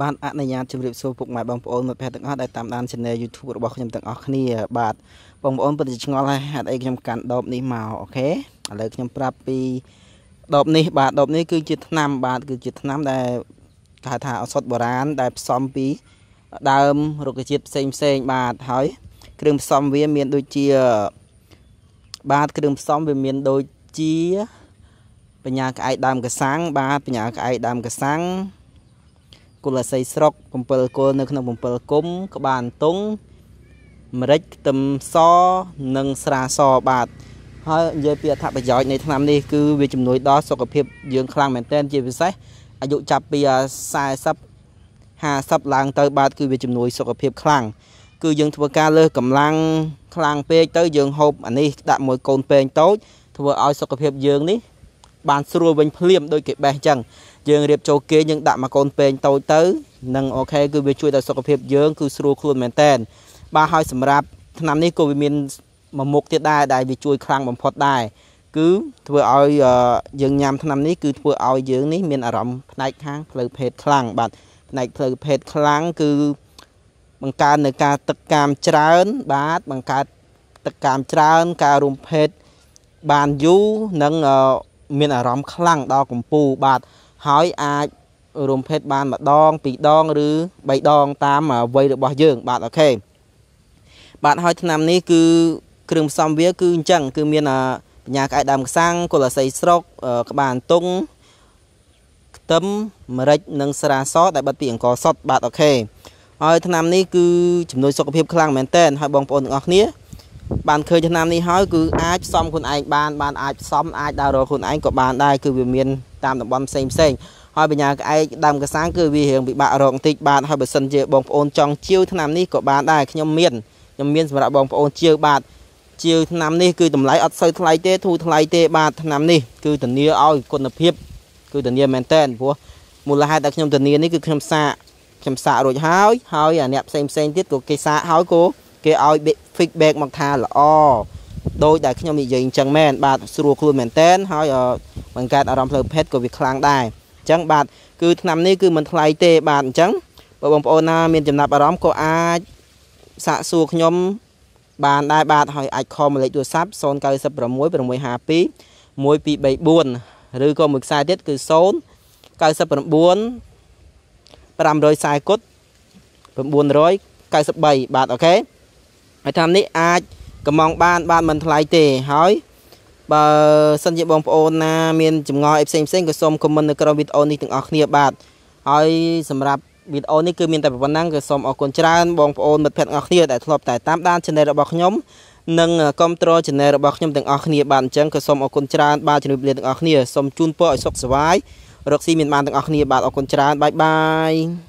បានអនុញ្ញាតជម្រាបសួរពុកម៉ែបងប្អូនមិត្តភ័ក្តិទាំងអស់ដែលតាមដាន channel YouTube របស់ខ្ញុំទាំងអស់គ្នា បាទបងប្អូនពិតជាឆ្ងល់ហើយហេតុអីខ្ញុំកាន់ដបនេះមកអូខេឥឡូវខ្ញុំប្រាប់ពីដបនេះបាទដបនេះគឺជាថ្នាំ បាទគឺជាថ្នាំដែលគេហៅថាឱសថបុរាណដែលផ្សំពីដើមរុក្ខជាតិផ្សេងផ្សេងបាទហើយគ្រឿងផ្សំវាមានដូចជាបាទគ្រឿងផ្សំវាមានដូចជាបញ្ញាក្អែកដើមកសាំងបាទបញ្ញាក្អែកដើមកសាំងគុលអាស័យស្រុក7គុលនៅក្នុង7គុំក្បាលអន្ទង់ម្រេចខ្ទឹមសនិងស្រាសបាទហើយនិយាយពីអត្ថប្រយោជន៍នៃថ្នាំនេះគឺវាជំនួយដល់សុខភាពយើងខ្លាំងមែនទែនជាពិសេសអាយុចាប់ពី40 50ឡើងទៅបាទគឺ វាជំនួយសុខភាពខ្លាំងគឺយើងធ្វើការលើសកម្លាំងខ្លាំងពេកទៅ យើងហូបអានេះដាក់មួយកូនពេងតូចធ្វើឲ្យសុខភាពយើងនេះបាន ស្រួលវិញភ្លាមដោយគេបេះអញ្ចឹងយើងរៀបចូលគេយើងដាក់មកកូនពេងតូចទៅនឹងអូខេគឺវាជួយដល់សុខភាពយើងគឺស្រួលខ្លួនមែនតែនបាទហើយសម្រាប់ឆ្នាំនេះក៏វាមានមួយមុខទៀតដែរដែលវាជួយ ខ្លាំងបំផុតដែរគឺធ្វើឲ្យយើងញ៉ាំឆ្នាំនេះគឺធ្វើឲ្យយើងនេះមានអារម្មណ៍ផ្នែកខាងផ្លូវភេទខ្លាំងបាទផ្នែកផ្លូវភេទខ្លាំងគឺបង្កើននៅការទឹកកាមច្រើនបាទបង្កើតទឹកកាមច្រើនការរួមភេទបានយូរនិងមានអារម្មណ៍ខ្លាំងដល់កម្ពុជាបាទហើយអាចរួមភេទបានម្ដង ពីរដង ឬបីដង តាមវ័យរបស់យើង បាទអូខេបាទហើយឆ្នាំនេះគឺ គ្រឿងផ្សំវាគឺអញ្ចឹង គឺមានបញ្ញាក្អែកដើមកសាំងកុលសីស្រុកក្បាលអន្ទង់ខ្ទឹមម្រេចនិងស្រាសដែលបិទពីអង្ករសុទ្ធបាទអូខេ ហើយឆ្នាំនេះគឺជំនួយសុខភាពខ្លាំងមែនតើហើយបងប្អូនទាំងអស់គ្នាបានឃើញឆ្នាំនេះហើយគឺអាចផ្សំខ្លួនឯងបានបានអាចផ្សំអាចដើររកខ្លួនឯងក៏បានដែរគឺវាមានតាមតំបន់ផ្សេងផ្សេងហើយបញ្ញាក្អែកដើមកសាងគឺវារៀងពិបាករកបន្តិចបាទហើយបើសិនជាបងប្អូនចង់ជាវឆ្នាំនេះក៏បានដែរខ្ញុំមានខ្ញុំមានសម្រាប់បងប្អូនជាវបាទជាវឆ្នាំនេះគឺតម្លៃអត់សូវថ្លៃទេធូរថ្លៃទេបាទឆ្នាំនេះគឺធានាឲ្យគុណភាព គឺធានាមែនតើព្រោះមូលហេតុដែលខ្ញុំធានានេះគឺ ខ្ញុំសាកខ្ញុំសាករួចហើយហើយអ្នកផ្សេងផ្សេងទៀតក៏គេសាកហើយក៏គេឲ្យ feedback មកថាល្អដោយដែលខ្ញុំនិយាយអញ្ចឹងមែនបាទស្រួលខ្លួនមែនតែនហើយបង្កើតអារម្មណ៍ផ្លូវភេទក៏វាខ្លាំងដែរអញ្ចឹងបាទគឺឆ្នាំនេះគឺមិនថ្លៃទេ បាទអញ្ចឹងបើបងប្អូនណាមានចំណាប់អារម្មណ៍ក៏អាចសាកសួរខ្ញុំ បានដែរបាទហើយអាចខមលេខទូរស័ព្ទ096652 1234ឬក៏មួយខ្សែទៀតគឺ099 540គុត993បាទអូខេហើយតាមនេះអាចកំងបាន បានមិនថ្លៃទេហើយបើសិនជាបងប្អូនណាមានចម្ងល់អីផ្សេងផ្សេងក៏សូមខមមិននៅក្រោមវីដេអូនេះទាំងអស់គ្នាបាទហើយសម្រាប់វីដេអូនេះគឺមានតែប៉ុណ្ណឹងក៏សូមអរគុណច្រើនបងប្អូនមិត្តភ័ក្តិទាំងអស់គ្នាដែលធ្លាប់តែតាមដាន channel របស់ខ្ញុំនិងគ្រប់គ្រង channel របស់ខ្ញុំទាំងអស់គ្នាបាទអញ្ចឹងក៏សូមអរគុណច្រើនបាទជំរាបលាទាំងអស់គ្នាសូមជូនពរឲ្យសុខសប្បាយរកស៊ីមានបានទាំងអស់គ្នា បាទអរគុណច្រើនបាយបាយ